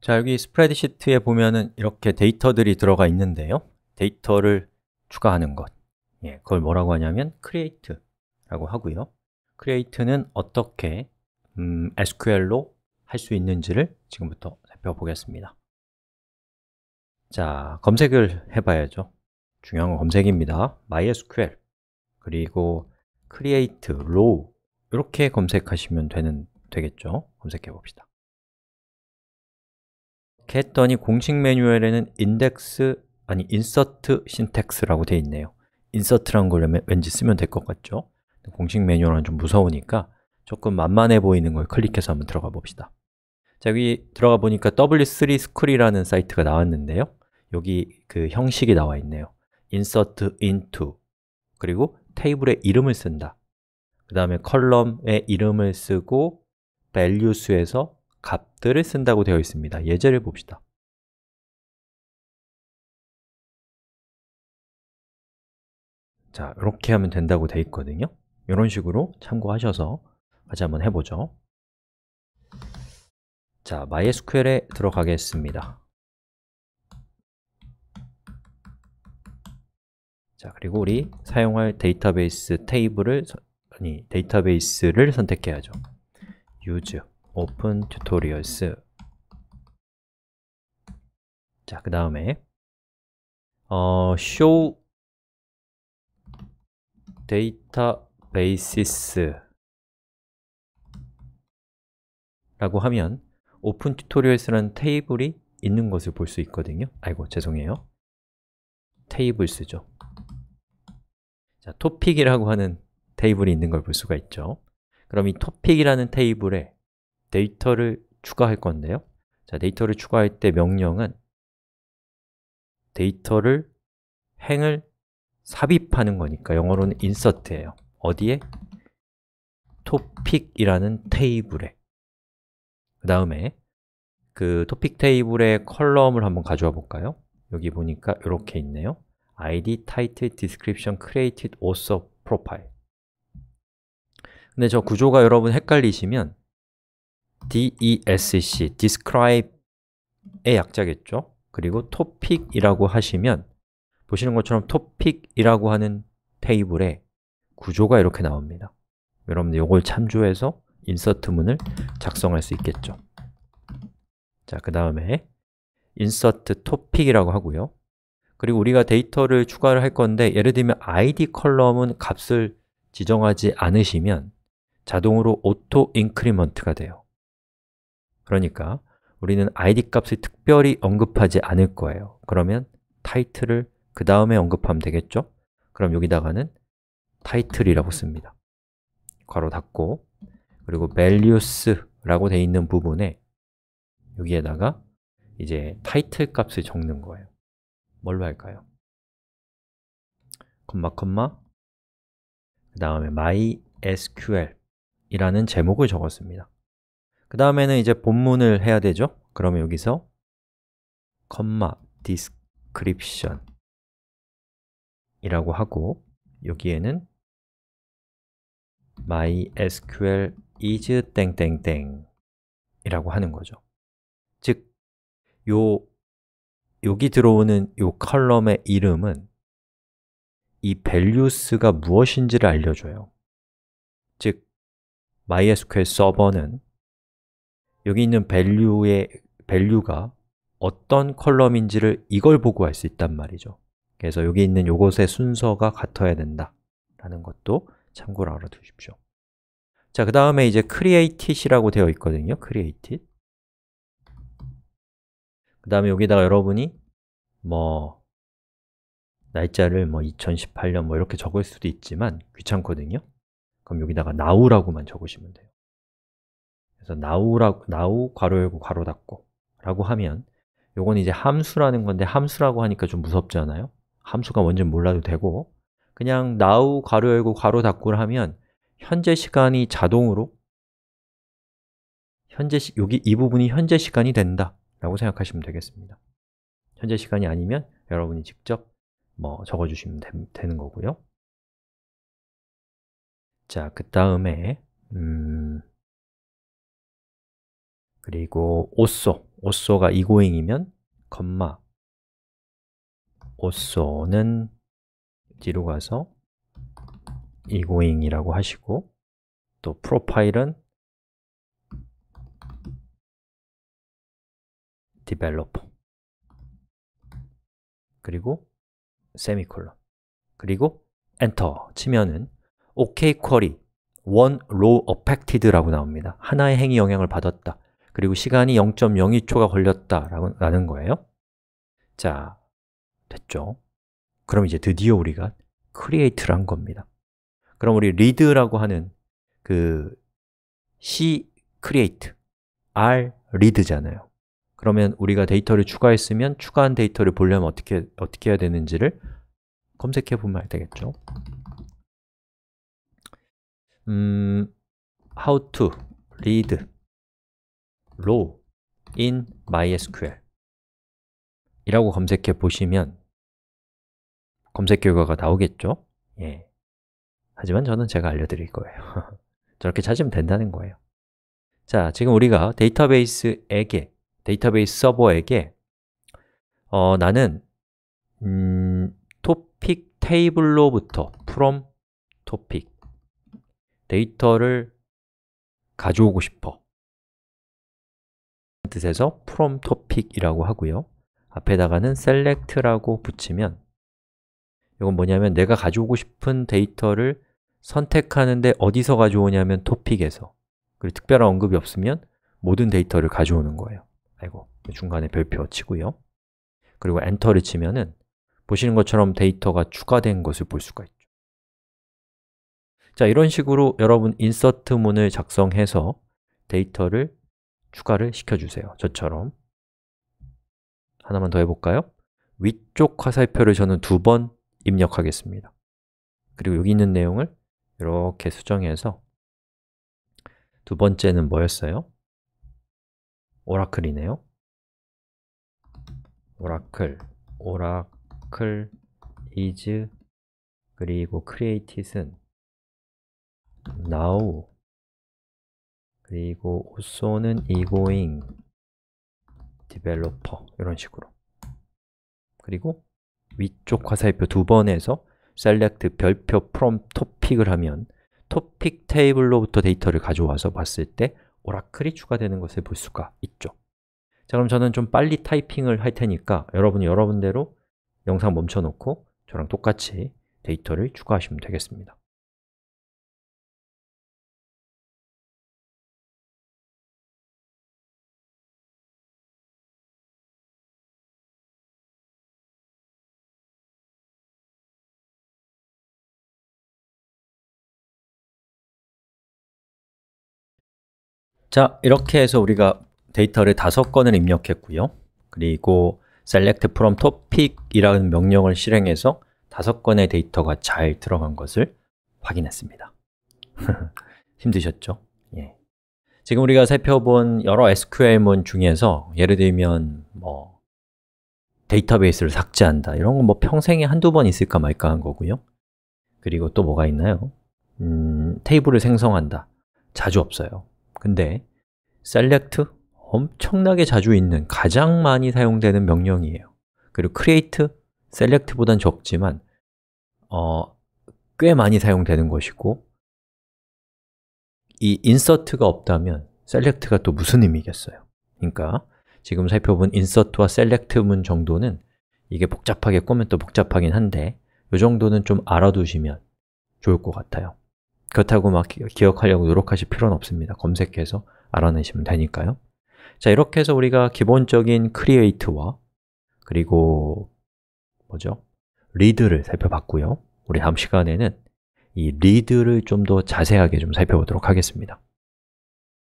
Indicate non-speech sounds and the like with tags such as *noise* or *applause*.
자, 여기 스프레드시트에 보면은 이렇게 데이터들이 들어가 있는데요 데이터를 추가하는 것 예, 그걸 뭐라고 하냐면 create라고 하고요 create는 어떻게 음, SQL로 할 수 있는지를 지금부터 살펴보겠습니다 자, 검색을 해봐야죠 중요한 건 검색입니다 MySQL 그리고 create row 이렇게 검색하시면 되는, 되겠죠? 검색해 봅시다 했더니 공식 매뉴얼에는 인덱스 아니 인서트 신텍스라고 돼 있네요 인서트란 걸 왠지 쓰면 될 것 같죠? 공식 매뉴얼은 좀 무서우니까 조금 만만해 보이는 걸 클릭해서 한번 들어가 봅시다 자, 여기 들어가 보니까 W3 School이라는 사이트가 나왔는데요 여기 그 형식이 나와 있네요 insert into 그리고 테이블의 이름을 쓴다 그 다음에 컬럼의 이름을 쓰고 values에서 값들을 쓴다고 되어 있습니다 예제를 봅시다 자, 이렇게 하면 된다고 되어 있거든요 이런 식으로 참고하셔서 같이 한번 해보죠 자, MySQL에 들어가겠습니다 자, 그리고 우리 사용할 데이터베이스 테이블을 아니, 데이터베이스를 선택해야죠 유즈 open tutorials 자, 그 다음에 어, show databases 라고 하면 open tutorials라는 테이블이 있는 것을 볼 수 있거든요 아이고, 죄송해요 테이블스죠 자, 토픽이라고 하는 테이블이 있는 걸 볼 수가 있죠 그럼 이 토픽이라는 테이블에 데이터를 추가할 건데요 자, 데이터를 추가할 때 명령은 데이터를 행을 삽입하는 거니까 영어로는 insert예요 어디에? topic이라는 테이블에 그 다음에 그 topic 테이블의 컬럼을 한번 가져와 볼까요? 여기 보니까 이렇게 있네요 id, title, description, created, author, profile 근데 저 구조가 여러분 헷갈리시면 DESC, describe의 약자겠죠? 그리고 topic이라고 하시면 보시는 것처럼 topic이라고 하는 테이블에 구조가 이렇게 나옵니다 여러분들 이걸 참조해서 인서트문을 작성할 수 있겠죠 자, 그 다음에 insert topic이라고 하고요 그리고 우리가 데이터를 추가를 할 건데 예를 들면 id 컬럼은 값을 지정하지 않으시면 자동으로 auto increment가 돼요 그러니까 우리는 id 값을 특별히 언급하지 않을 거예요 그러면 타이틀을 그 다음에 언급하면 되겠죠? 그럼 여기다가는 타이틀이라고 씁니다 괄호 닫고 그리고 values라고 되어 있는 부분에 여기에다가 이제 타이틀 값을 적는 거예요 뭘로 할까요? 컴마 컴마 그 다음에 mysql 이라는 제목을 적었습니다 그 다음에는 이제 본문을 해야 되죠? 그러면 여기서 컴마 description 이라고 하고 여기에는 mysql is 땡땡땡 이라고 하는 거죠 즉, 요 여기 들어오는 요 컬럼의 이름은 이 values가 무엇인지를 알려줘요 즉, MySQL 서버는 여기 있는 value의 value가 어떤 컬럼인지를 이걸 보고 알 수 있단 말이죠 그래서 여기 있는 요것의 순서가 같아야 된다 라는 것도 참고로 알아두십시오 자, 그 다음에 이제 create이라고 되어 있거든요 create 그 다음에 여기다가 여러분이 뭐 날짜를 뭐 2018년 뭐 이렇게 적을 수도 있지만 귀찮거든요 그럼 여기다가 now라고만 적으시면 돼요 그래서 now라고 now 괄호 열고 괄호 닫고 라고 하면 요건 이제 함수라는 건데 함수라고 하니까 좀 무섭지 않아요? 함수가 뭔지 몰라도 되고 그냥 now 괄호 열고 괄호 닫고를 하면 현재 시간이 자동으로 현재 시, 여기 이 부분이 현재 시간이 된다 라고 생각하시면 되겠습니다 현재 시간이 아니면 여러분이 직접 뭐 적어주시면 되, 는 거고요 자, 그 다음에 음... 그리고 also, also가 이고잉이면 컴마 also는 뒤로 가서 이고잉이라고 하시고 또 프로파일은 developer 그리고 세미콜론 그리고 엔터 치면은 OK 쿼리 one row affected라고 나옵니다. 하나의 행위 영향을 받았다. 그리고 시간이 0.02초가 걸렸다라는 거예요 자, 됐죠? 그럼 이제 드디어 우리가 크리에이트를 한 겁니다 그럼 우리 read라고 하는 그 c create, r read잖아요 그러면 우리가 데이터를 추가했으면 추가한 데이터를 보려면 어떻게, 어떻게 해야 되는지를 검색해 보면 되겠죠 음, how to read row in MySQL 이라고 검색해 보시면 검색 결과가 나오겠죠? 예. 하지만 저는 제가 알려드릴 거예요 *laughs* 저렇게 찾으면 된다는 거예요 자, 지금 우리가 데이터베이스에게, 데이터베이스 서버에게 어, 나는 음, 토픽 테이블로부터 from topic 데이터를 가져오고 싶어 뜻에서 from topic이라고 하고요 앞에다가는 select라고 붙이면 이건 뭐냐면 내가 가져오고 싶은 데이터를 선택하는데 어디서 가져오냐면 topic에서 그리고 특별한 언급이 없으면 모든 데이터를 가져오는 거예요 아이고, 중간에 별표 치고요 그리고 엔터를 치면은 보시는 것처럼 데이터가 추가된 것을 볼 수가 있죠 자, 이런 식으로 여러분 인서트 문을 작성해서 데이터를 추가를 시켜주세요 저처럼 하나만 더 해볼까요? 위쪽 화살표를 저는 두 번 입력하겠습니다 그리고 여기 있는 내용을 이렇게 수정해서 두 번째는 뭐였어요? 오라클이네요 오라클, 오라클 is 그리고 create는 now 그리고 also는 egoing developer 이런 식으로 그리고 위쪽 화살표 두 번에서 select 별표 from topic을 하면 topic 테이블로부터 데이터를 가져와서 봤을 때 오라클이 추가되는 것을 볼 수가 있죠 자 그럼 저는 좀 빨리 타이핑을 할 테니까 여러분이 여러분대로 영상 멈춰놓고 저랑 똑같이 데이터를 추가하시면 되겠습니다 자, 이렇게 해서 우리가 데이터를 다섯 건을 입력했고요 그리고 select from topic이라는 명령을 실행해서 다섯 건의 데이터가 잘 들어간 것을 확인했습니다 *laughs* 힘드셨죠? 예. 지금 우리가 살펴본 여러 SQL문 중에서 예를 들면 뭐 데이터베이스를 삭제한다 이런 건 뭐 평생에 한두 번 있을까 말까 한 거고요 그리고 또 뭐가 있나요? 음, 테이블을 생성한다 자주 없어요 근데 select 엄청나게 자주 있는 가장 많이 사용되는 명령이에요 그리고 create, select보단 적지만 어, 꽤 많이 사용되는 것이고 이 insert가 없다면 select가 또 무슨 의미겠어요? 그러니까 지금 살펴본 insert와 select문 정도는 이게 복잡하게 꾸면 또 복잡하긴 한데 이 정도는 좀 알아두시면 좋을 것 같아요 그렇다고 막 기억하려고 노력하실 필요는 없습니다 검색해서 알아내시면 되니까요 자, 이렇게 해서 우리가 기본적인 create와 그리고 뭐죠? read를 살펴봤고요 우리 다음 시간에는 이 read를 좀 더 자세하게 좀 살펴보도록 하겠습니다